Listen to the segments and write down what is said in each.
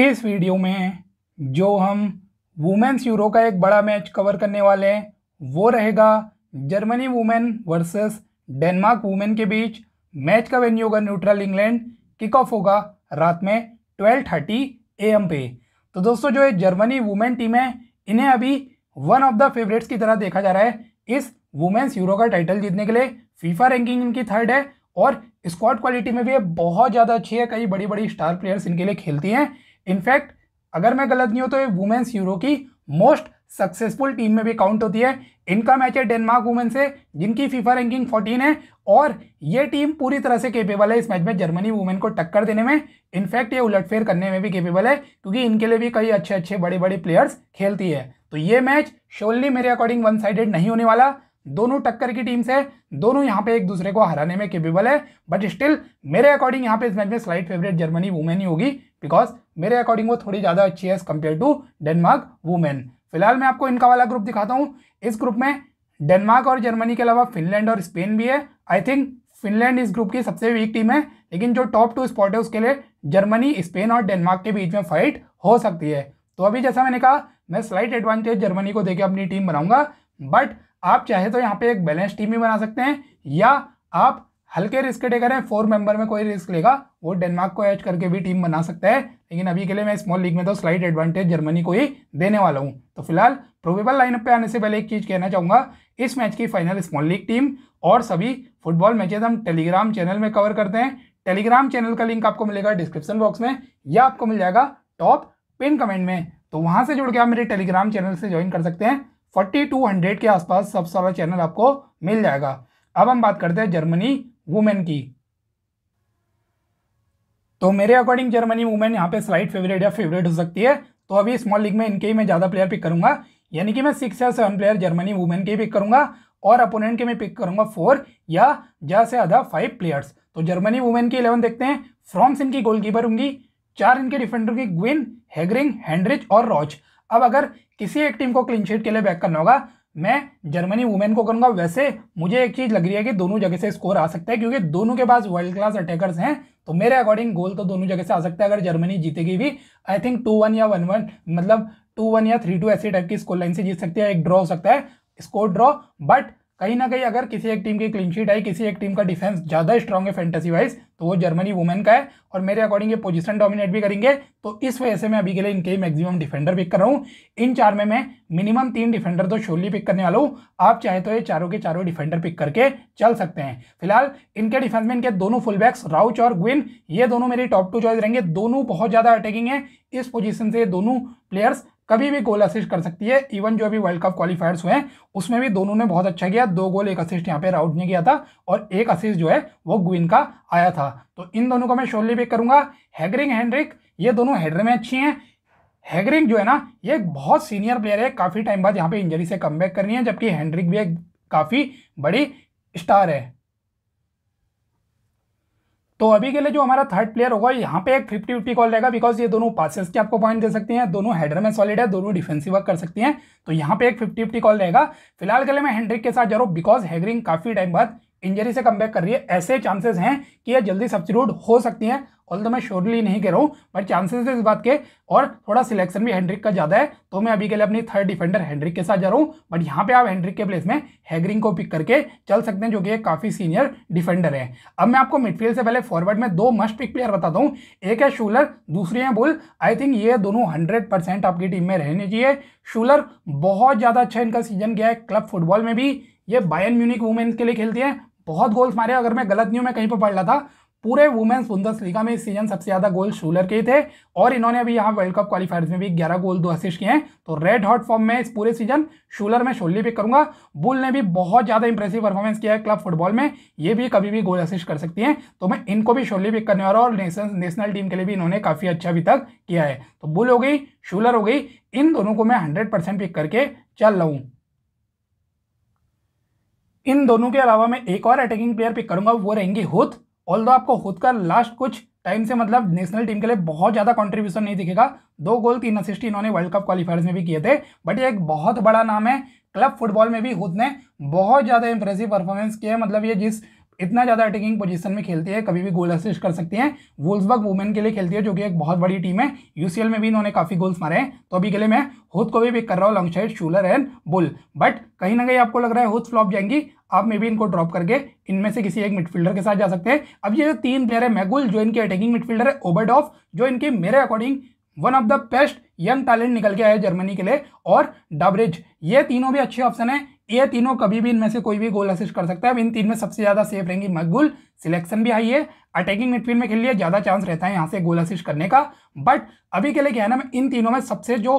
इस वीडियो में जो हम वुमेन्स यूरो का एक बड़ा मैच कवर करने वाले हैं वो रहेगा Germany women versus Denmark women के बीच मैच का वेन्यू होगा न्यूट्रल इंग्लैंड किक ऑफ होगा रात में ट्वेल्व थर्टी ए पे तो दोस्तों जो ये जर्मनी वुमेन टीम है इन्हें अभी वन ऑफ द फेवरेट्स की तरह देखा जा रहा है इस वुमेन्स यूरो का टाइटल जीतने के लिए फीफा रैंकिंग इनकी थर्ड है और स्क्वाड क्वालिटी में भी ये बहुत ज़्यादा अच्छी है कई बड़ी बड़ी स्टार प्लेयर्स इनके लिए खेलती हैं इनफैक्ट अगर मैं गलत नहीं हूँ तो ये वुमेन्स यूरो की मोस्ट सक्सेसफुल टीम में भी काउंट होती है इनका मैच है डेनमार्क वुमेन से जिनकी फीफा रैंकिंग 14 है और ये टीम पूरी तरह से केपेबल है इस मैच में जर्मनी वुमेन को टक्कर देने में इनफैक्ट ये उलटफेर करने में भी केपेबल है क्योंकि इनके लिए भी कई अच्छे अच्छे बड़े बड़े प्लेयर्स खेलती है तो ये मैच श्योरली मेरे अकॉर्डिंग वन साइडेड नहीं होने वाला दोनों टक्कर की टीम्स है दोनों यहाँ पे एक दूसरे को हराने में केपेबल है बट स्टिल मेरे अकॉर्डिंग यहाँ पे इस मैच में स्लाइट फेवरेट जर्मनी वुमेन ही होगी बिकॉज मेरे अकॉर्डिंग वो थोड़ी ज़्यादा अच्छी है as compare to Denmark women फिलहाल मैं आपको इनका वाला ग्रुप दिखाता हूँ इस ग्रुप में डेनमार्क और जर्मनी के अलावा फिनलैंड और स्पेन भी है आई थिंक फिनलैंड इस ग्रुप की सबसे वीक टीम है लेकिन जो टॉप टू स्पॉट है उसके लिए जर्मनी स्पेन और डेनमार्क के बीच में फाइट हो सकती है तो अभी जैसा मैंने कहा मैं स्लाइट एडवांटेज जर्मनी को देकर अपनी टीम बनाऊंगा बट आप चाहे तो यहाँ पे एक बैलेंस टीम भी बना सकते हैं या आप हल्के रिस्क टेकर हैं फोर मेंबर में कोई रिस्क लेगा वो डेनमार्क को ऐड करके भी टीम बना सकता है लेकिन अभी के लिए मैं स्मॉल लीग में तो स्लाइड एडवांटेज जर्मनी को ही देने वाला हूँ तो फिलहाल प्रोबेबल लाइनअप पे आने से पहले एक चीज़ कहना चाहूँगा इस मैच की फाइनल स्मॉल लीग टीम और सभी फुटबॉल मैचेज हम टेलीग्राम चैनल में कवर करते हैं टेलीग्राम चैनल का लिंक आपको मिलेगा डिस्क्रिप्शन बॉक्स में या आपको मिल जाएगा टॉप पिन कमेंट में तो वहाँ से जुड़ के आप मेरे टेलीग्राम चैनल से ज्वाइन कर सकते हैं फोर्टी टू हंड्रेड के आसपास सब सारा चैनल आपको मिल जाएगा अब हम बात करते हैं जर्मनी वुमेन की तो मेरे अकॉर्डिंग जर्मनी वुमेन यहाँ पे स्लाइट फेवरेट या फेवरेट हो सकती है तो अभी स्मॉल लीग में इनके ही मैं ज़्यादा प्लेयर पिक करूंगा यानी कि मैं सिक्स या सेवन प्लेयर जर्मनी वुमेन के पिक करूंगा और अपोनेंट के मैं पिक करूंगा फोर या ज़्यादा से ज़्यादा फाइव प्लेयर्स तो जर्मनी वुमेन की इलेवन देखते हैं फ्रॉम्स इनकी गोलकीपर होंगी चार इनके डिफेंडर की ग्विन हैगरिंग हैंड्रिच और रॉच अब अगर किसी एक टीम को क्लीन शीट के लिए बैक करना होगा मैं जर्मनी वुमेन को करूंगा वैसे मुझे एक चीज़ लग रही है कि दोनों जगह से स्कोर आ सकता है क्योंकि दोनों के पास वर्ल्ड क्लास अटैकर्स हैं तो मेरे अकॉर्डिंग गोल तो दोनों जगह से आ सकता है अगर जर्मनी जीतेगी भी आई थिंक टू वन या वन वन मतलब टू वन या थ्री टू ऐसी टाइप की स्कोर लाइन से जीत सकती है एक ड्रॉ हो सकता है स्कोर ड्रॉ बट कहीं ना कहीं अगर किसी एक टीम की क्लीन आई किसी एक टीम का डिफेंस ज़्यादा स्ट्रॉग है फैंटेसी वाइज तो वो जर्मनी वुमेन का है और मेरे अकॉर्डिंग ये पोजीशन डोमिनेट भी करेंगे तो इस वजह से मैं अभी के लिए इनके मैक्सिमम डिफेंडर पिक कर रहा हूँ इन चार में मैं मिनिमम तीन डिफेंडर तो शोली पिक करने वाला हूँ आप चाहे तो ये चारों के चारों डिफेंडर पिक करके चल सकते हैं फिलहाल इनके डिफेंस में इनके दोनों फुलबैक्स राउच और ग्विन ये दोनों मेरी टॉप टू चॉइस रहेंगे दोनों बहुत ज़्यादा अटैकिंग है इस पोजिशन से दोनों प्लेयर्स कभी भी गोल असिस्ट कर सकती है इवन जो अभी वर्ल्ड कप क्वालिफायर्स हुए हैं उसमें भी दोनों ने बहुत अच्छा किया दो गोल एक असिस्ट यहाँ पे राउट ने किया था और एक असिस्ट जो है वो गुइन का आया था तो इन दोनों को मैं शोरली पिक करूंगा हैगरिंग हैंड्रिक ये दोनों हेडर में अच्छी हैं हैगरिंग जो है ना ये बहुत सीनियर प्लेयर है काफ़ी टाइम बाद यहाँ पे इंजरी से कम करनी है जबकि हैंड्रिक भी एक काफ़ी बड़ी स्टार है तो अभी के लिए जो हमारा थर्ड प्लेयर होगा यहाँ पे एक फिफ्टी फिफ्टी कॉल रहेगा बिकॉज ये दोनों पासिस के आपको पॉइंट दे सकते हैं दोनों हेडर में सॉलिड है दोनों डिफेंसिव वर्क कर सकते हैं तो यहाँ पे एक फिफ्टी फिफ्टी कॉल रहेगा फिलहाल के लिए मैं हेनरिक के साथ जा रहा हूँ बिकॉज हैगरिंग काफी टाइम बाद इंजरी से कम कर रही है ऐसे चांसेस हैं कि यह जल्दी सब्सिट्यूट हो सकती है ऑल तो मैं श्योरली नहीं कह रहा हूँ बट चांसेस है इस बात के और थोड़ा सिलेक्शन भी हैंड्रिक का ज़्यादा है तो मैं अभी के लिए अपनी थर्ड डिफेंडर हैंड्रिक के साथ जा रहा हूँ बट यहाँ पे आप हैंड्रिक के प्लेस में हैगरिंग को पिक करके चल सकते हैं जो कि एक काफ़ी सीनियर डिफेंडर है अब मैं आपको मिडफील्ड से पहले फॉरवर्ड में दो मस्ट पिक प्लेयर बताता हूँ एक है शूलर दूसरी है बुल आई थिंक ये दोनों हंड्रेड आपकी टीम में रहने चाहिए शूलर बहुत ज़्यादा अच्छा इनका सीजन गया है क्लब फुटबॉल में भी ये बायन म्यूनिक वुमेन्स के लिए खेलती है बहुत गोल्स मारे अगर मैं गलत नहीं हूँ मैं कहीं पर पढ़ रहा था पूरे वुमेन्स बुंदस लीगा में इस सीजन सबसे ज़्यादा गोल शूलर के ही थे और इन्होंने अभी यहाँ वर्ल्ड कप क्वालिफायर्स में भी 11 गोल दो असिस्ट किए हैं तो रेड हॉट फॉर्म में इस पूरे सीजन शूलर में शोली पिक करूंगा बुल ने भी बहुत ज़्यादा इंप्रेसिव परफॉर्मेंस किया है क्लब फुटबॉल में ये भी कभी भी गोल असिस्ट कर सकती है तो मैं इनको भी शोली पिक करने वाला और नेशन नेशनल टीम के लिए भी इन्होंने काफ़ी अच्छा अभी तक किया है तो बुल हो गई शूलर हो गई इन दोनों को मैं हंड्रेड पिक करके चल रहा हूँ इन दोनों के अलावा मैं एक और अटैकिंग प्लेयर पिक करूंगा वो रहेंगे होथ ऑल दो आपको होथ का लास्ट कुछ टाइम से मतलब नेशनल टीम के लिए बहुत ज़्यादा कंट्रीब्यूशन नहीं दिखेगा दो गोल तीन असिस्ट इन्होंने वर्ल्ड कप क्वालिफायर्स में भी किए थे बट ये एक बहुत बड़ा नाम है क्लब फुटबॉल में भी खुद ने बहुत ज़्यादा इंप्रेसिव परफॉर्मेंस किया है मतलब ये जिस इतना ज़्यादा अटैकिंग पोजीशन में खेलती है कभी भी गोल असिस्ट कर सकती है वुल्सबर्ग वुमेन के लिए खेलती है जो कि एक बहुत बड़ी टीम है यूसीएल में भी इन्होंने काफ़ी गोल्स मारे हैं तो अभी के लिए मैं खुद को भी पिक कर रहा हूँ long side Schuller and Buhl but कहीं ना कहीं आपको लग रहा है हुद फ्लॉप जाएंगी आप मे भी इनको ड्रॉप करके इनमें से किसी एक मिडफील्डर के साथ जा सकते हैं अब ये जो तीन प्लेयर है मैगुल जो इनके अटैकिंग मिडफील्डर है ओबरडॉफ जो इनके मेरे according one of the best young talent निकल के आया जर्मनी के लिए और डबरेज ये तीनों भी अच्छे ऑप्शन है ये तीनों कभी भी इनमें से कोई भी गोल असिस्ट कर सकता है अब इन तीन में सबसे ज़्यादा सेफ रहेंगी मकबूल सिलेक्शन भी हाई है अटैकिंग मिडफील्ड में खेल लिए ज़्यादा चांस रहता है यहाँ से गोल असिस्ट करने का बट अभी के लिए क्या है ना मैं इन तीनों में सबसे जो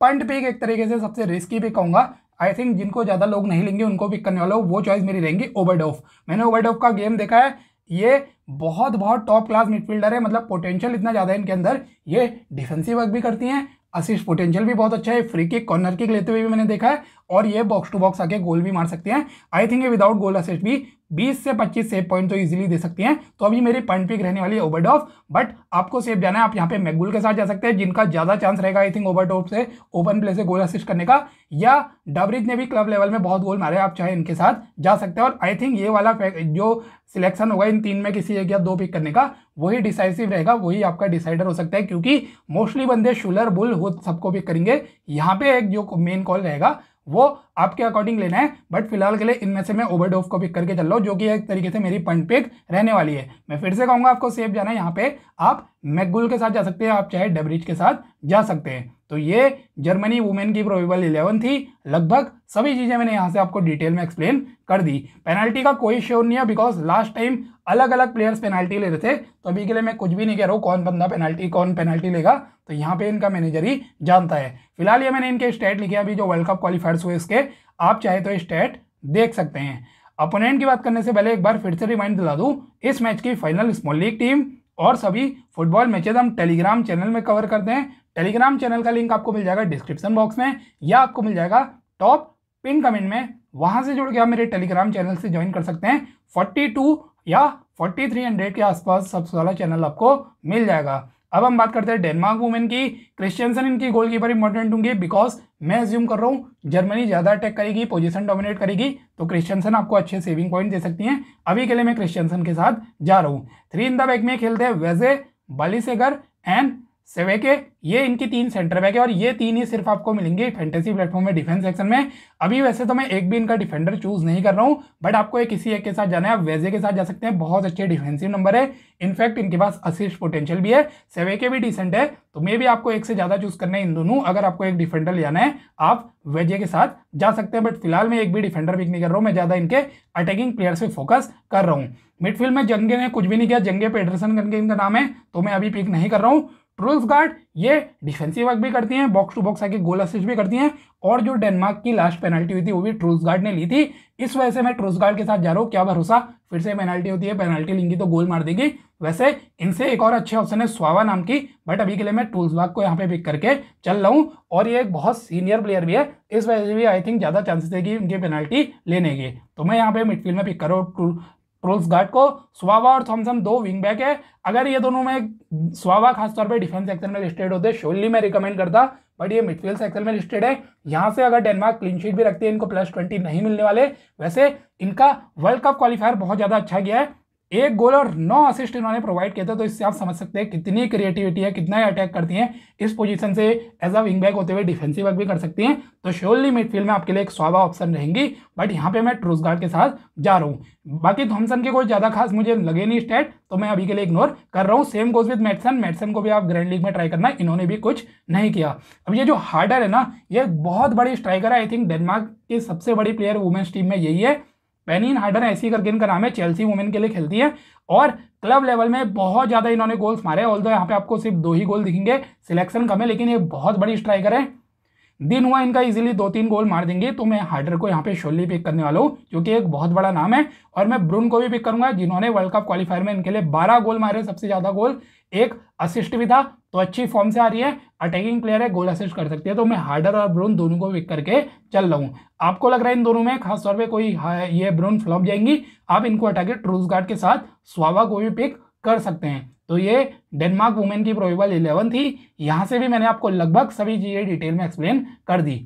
पंट पिक एक तरीके से सबसे रिस्की भी कहूंगा आई थिंक जिनको ज़्यादा लोग नहीं लेंगे उनको पिक करने वाला वो चॉइस मेरी रहेंगी ओवरडोफ मैंने ओवरडोफ का गेम देखा है ये बहुत बहुत टॉप क्लास मिडफील्डर है मतलब पोटेंशियल इतना ज़्यादा है इनके अंदर ये डिफेंसिव वर्क भी करती हैं असिस्ट पोटेंशियल भी बहुत अच्छा है फ्री किक कॉर्नर किक लेते हुए भी मैंने देखा है और ये बॉक्स टू बॉक्स आके गोल भी मार सकते हैं आई थिंक ये विदाउट गोल असिस्ट भी 20 से 25 सेव पॉइंट तो इजीली दे सकती हैं तो अभी मेरी पॉइंट पिक रहने वाली है ओवर डॉफ बट आपको सेव जाना है आप यहाँ पे मैगुल के साथ जा सकते हैं जिनका ज़्यादा चांस रहेगा आई थिंक ओवर डॉफ से ओपन प्ले से गोल असिस्ट करने का या डबरिज ने भी क्लब लेवल में बहुत गोल मारे आप चाहे इनके साथ जा सकते हैं और आई थिंक ये वाला जो सिलेक्शन होगा इन तीन में किसी एक या दो पिक करने का वही डिसाइसिव रहेगा वही आपका डिसाइडर हो सकता है क्योंकि मोस्टली बंदे शुलर बुल हो सबको पिक करेंगे यहाँ पे एक जो मेन कॉल रहेगा वो आपके अकॉर्डिंग लेना है बट फिलहाल के लिए इनमें से मैं ओवरडोफ को पिक करके चल रहा हूँ जो कि एक तरीके से मेरी पंट पिक रहने वाली है मैं फिर से कहूँगा आपको सेफ जाना है यहाँ पे आप मैकगुल के साथ जा सकते हैं आप चाहे डेबरिज के साथ जा सकते हैं तो ये जर्मनी वुमेन की प्रोबेबल इलेवन थी लगभग सभी चीज़ें मैंने यहाँ से आपको डिटेल में एक्सप्लेन कर दी पेनल्टी का कोई शोर नहीं है बिकॉज लास्ट टाइम अलग अलग प्लेयर्स पेनल्टी ले रहे थे तो अभी के लिए मैं कुछ भी नहीं कह रहा हूँ कौन बंदा पेनल्टी कौन पेनल्टी लेगा तो यहाँ पे इनका मैनेजर ही जानता है फिलहाल ये मैंने इनके स्टेट लिखे अभी जो वर्ल्ड कप क्वालिफायर्स हुए इसके आप चाहे तो स्टेट देख सकते हैं अपोनेंट की बात करने से पहले एक बार फिर से रिमाइंड दिला दूँ इस मैच की फाइनल स्मॉल लीग टीम और सभी फुटबॉल मैचेस हम टेलीग्राम चैनल में कवर करते हैं टेलीग्राम चैनल का लिंक आपको मिल जाएगा डिस्क्रिप्शन बॉक्स में या आपको मिल जाएगा टॉप पिन कमेंट में वहां से जुड़ के आप मेरे टेलीग्राम चैनल से ज्वाइन कर सकते हैं 42 या 4300 के आसपास सबसे वाला चैनल आपको मिल जाएगा अब हम बात करते हैं डेनमार्क वुमेन की क्रिश्चियनसन इनकी गोलकीपर इंपॉर्टेंट होंगे बिकॉज मैं एज्यूम कर रहा हूँ जर्मनी ज़्यादा अटैक करेगी पोजीशन डोमिनेट करेगी तो क्रिश्चियनसन आपको अच्छे सेविंग पॉइंट दे सकती हैं अभी के लिए मैं क्रिश्चियंसन के साथ जा रहा हूँ थ्री इन द बैक में खेलते हैं वेजे बालीसेगर एंड सेवे के ये इनकी तीन सेंटर बैक है और ये तीन ही सिर्फ आपको मिलेंगे फैंटेसी प्लेटफॉर्म में डिफेंस सेक्शन में अभी वैसे तो मैं एक भी इनका डिफेंडर चूज नहीं कर रहा हूँ बट आपको एक किसी एक के साथ जाना है आप वैजे के साथ जा सकते हैं बहुत अच्छे डिफेंसिव नंबर है इनफैक्ट इनके पास असिस्ट पोटेंशियल भी है सेवे के भी डिसेंट है तो मे भी आपको एक से ज़्यादा चूज करना है इन दोनों अगर आपको एक डिफेंडर जाना है आप वेजे के साथ जा सकते हैं बट फिलहाल मैं एक भी डिफेंडर पिक नहीं कर रहा हूँ मैं ज़्यादा इनके अटैकिंग प्लेयर्स पे फोकस कर रहा हूँ मिडफील्ड में जंगे ने कुछ भी नहीं किया जंगे पेडरसन करके इनका नाम है तो मैं अभी पिक नहीं कर रहा हूँ ट्रूफ गार्ड ये डिफेंसिव वर्क भी करती हैं बॉक्स टू बॉक्स आके गोल असिस्ट भी करती हैं और जो डेनमार्क की लास्ट पेनल्टी हुई थी वो भी ट्रोल्स गार्ड ने ली थी इस वजह से मैं ट्रोल्स गार्ड के साथ जा रहा हूँ क्या भरोसा फिर से पेनल्टी होती है पेनल्टी लेंगी तो गोल मार देगी वैसे इनसे एक और अच्छे ऑप्शन है स्वावा नाम की बट अभी के लिए मैं टूल्स गार्ड को यहाँ पे पिक करके चल रहा हूँ और ये एक बहुत सीनियर प्लेयर भी है इस वजह से भी आई थिंक ज़्यादा चांसेस है कि उनकी पेनल्टी लेने की तो मैं यहाँ पे मिडफील्ड में पिक करो रोल्स गार्ड को स्वावा और थॉमसन दो विंग बैक है अगर ये दोनों में स्वावा खासतौर पर डिफेंस सेक्शन में लिस्टेड होते शोली मैं रिकमेंड करता बट ये मिडफील्ड सेक्शन में लिस्टेड है यहाँ से अगर डेनमार्क क्लीन शीट भी रखते हैं इनको प्लस ट्वेंटी नहीं मिलने वाले वैसे इनका वर्ल्ड कप क्वालिफायर बहुत ज़्यादा अच्छा गया है एक गोल और नौ असिस्ट इन्होंने प्रोवाइड किया था तो इससे आप समझ सकते हैं कितनी क्रिएटिविटी है कितना अटैक करती हैं इस पोजीशन से एज अ विंग बैक होते हुए डिफेंसिव वर्क भी कर सकती हैं तो श्योरली मिडफील्ड में आपके लिए एक स्वाभा ऑप्शन रहेंगी बट यहाँ पे मैं ट्रूसगार्ड के साथ जा रहा हूँ बाकी थॉमसन के कोई ज़्यादा खास मुझे लगे नहीं स्टैट तो मैं अभी के लिए इग्नोर कर रहा हूँ same goes with Mattsson Mattsson को भी आप ग्रैंड लीग में ट्राई करना इन्होंने भी कुछ नहीं किया अब ये जो हार्डर है ना ये बहुत बड़ी स्ट्राइकर है आई थिंक डेनमार्क की सबसे बड़ी प्लेयर वुमेन्स टीम में यही है पेनिन हार्डन ऐसी करके इनका नाम है चेल्सी वुमेन के लिए खेलती है और क्लब लेवल में बहुत ज़्यादा इन्होंने गोल्स मारे ऑल यहाँ पे आपको सिर्फ दो ही गोल दिखेंगे सिलेक्शन कम है लेकिन ये बहुत बड़ी स्ट्राइकर है दिन हुआ इनका इजीली दो तीन गोल मार देंगे तो मैं हार्डर को यहाँ पे शोली पिक करने वाला हूँ जो एक बहुत बड़ा नाम है और मैं ब्रून को भी पिक करूंगा जिन्होंने वर्ल्ड कप क्वालिफायर में इनके लिए बारह गोल मारे सबसे ज़्यादा गोल एक असिस्ट भी था तो अच्छी फॉर्म से आ रही है अटैकिंग प्लेयर है गोल असिस्ट कर सकती है तो मैं हार्डर और ब्रोन दोनों को विक करके चल रहा हूँ आपको लग रहा है इन दोनों में खासतौर पर कोई हाँ, ये ब्रोन फ्लॉप जाएंगी आप इनको हटा के ट्रूस गार्ड के साथ स्वाभा को भी पिक कर सकते हैं तो ये डेनमार्क वुमेन की प्रोबेबल इलेवन थी यहाँ से भी मैंने आपको लगभग सभी चीज़ें डिटेल में एक्सप्लेन कर दी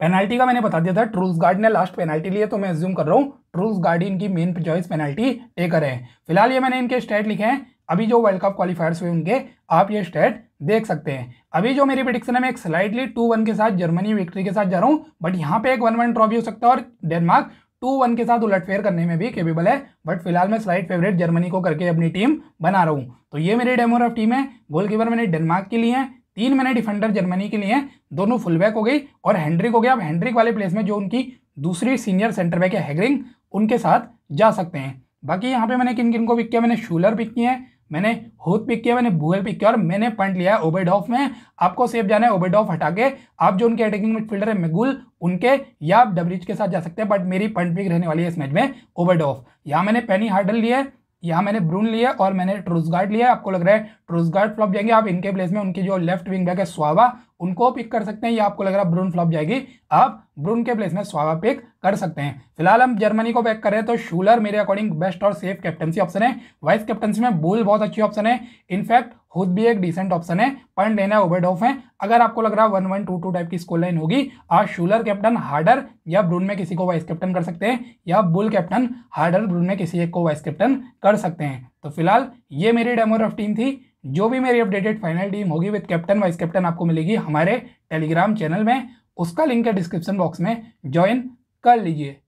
पेनल्टी का मैंने बता दिया था ट्रूस गार्ड ने लास्ट पेनल्टी लिए तो मैं एज्यूम कर रहा हूँ ट्रूस गार्ड इनकी मेन चॉइस पेनल्टी टेकर है फिलहाल ये मैंने इनके स्टेट लिखे हैं अभी जो वर्ल्ड कप क्वालिफायर्स हुए उनके आप ये स्टेट देख सकते हैं अभी जो मेरी प्रिडिक्शन है मैं एक स्लाइडली टू वन के साथ जर्मनी विक्ट्री के साथ जा रहा हूँ बट यहाँ पे एक वन वन ड्रॉ भी हो सकता है और डेनमार्क टू वन के साथ उलटफेयर करने में भी केपेबल है बट फिलहाल मैं स्लाइड फेवरेट जर्मनी को करके अपनी टीम बना रहा हूँ तो ये मेरी डेमोर टीम है गोलकीपर मैंने डेनमार्क के लिए है तीन मैंने डिफेंडर जर्मनी के लिए दोनों फुलबैक हो गई और हैंड्रिक हो गया अब हैंड्रिक वाले प्लेस में जो उनकी दूसरी सीनियर सेंटर बैक है हैगरिंग उनके साथ जा सकते हैं बाकी यहाँ पे मैंने किन किन को पिक किया मैंने शूलर पिक किए हैं मैंने होथ पिक किया मैंने बुहर पिक किया और मैंने पंट लिया है ओबेड ऑफ में आपको सेफ जाना है ओबेड ऑफ हटा के आप जो उनके अटैकिंग मिडफील्डर है मेगुल उनके या आप डब्रिज के साथ जा सकते हैं बट मेरी पंट पिक रहने वाली है इस मैच में ओबेड ऑफ यहाँ मैंने पेनी हार्डल लिया है यहाँ मैंने ब्रून लिया और मैंने गार्ड लिया आपको लग रहा है गार्ड फ्लॉप जाएंगे आप इनके प्लेस में उनकी जो लेफ्ट विंग बैक है स्वावा उनको पिक कर सकते हैं या आपको लग रहा है ब्रून फ्लॉप जाएगी आप ब्रून के प्लेस में स्वावा पिक कर सकते हैं फिलहाल हम जर्मनी को बैक कर रहे हैं तो शूलर मेरे अकॉर्डिंग बेस्ट और सेफ कैप्टनसी ऑप्शन है वाइस कैप्टनसी में बुल बहुत अच्छी ऑप्शन है इनफैक्ट खुद भी एक डिसेंट ऑप्शन है पॉइंट लेना ओवर्ड ऑफ है अगर आपको लग रहा है one one two two type की स्कोर लाइन होगी आप शूलर कैप्टन हार्डर या ब्रून में किसी को वाइस कैप्टन कर सकते हैं या बुल कैप्टन हार्डर ब्रून में किसी एक को वाइस कैप्टन कर सकते हैं तो फिलहाल ये मेरी डेमोग्राफ टीम थी जो भी मेरी अपडेटेड फाइनल टीम होगी विद कैप्टन वाइस कैप्टन आपको मिलेगी हमारे टेलीग्राम चैनल में उसका लिंक है डिस्क्रिप्शन बॉक्स में ज्वाइन कर लीजिए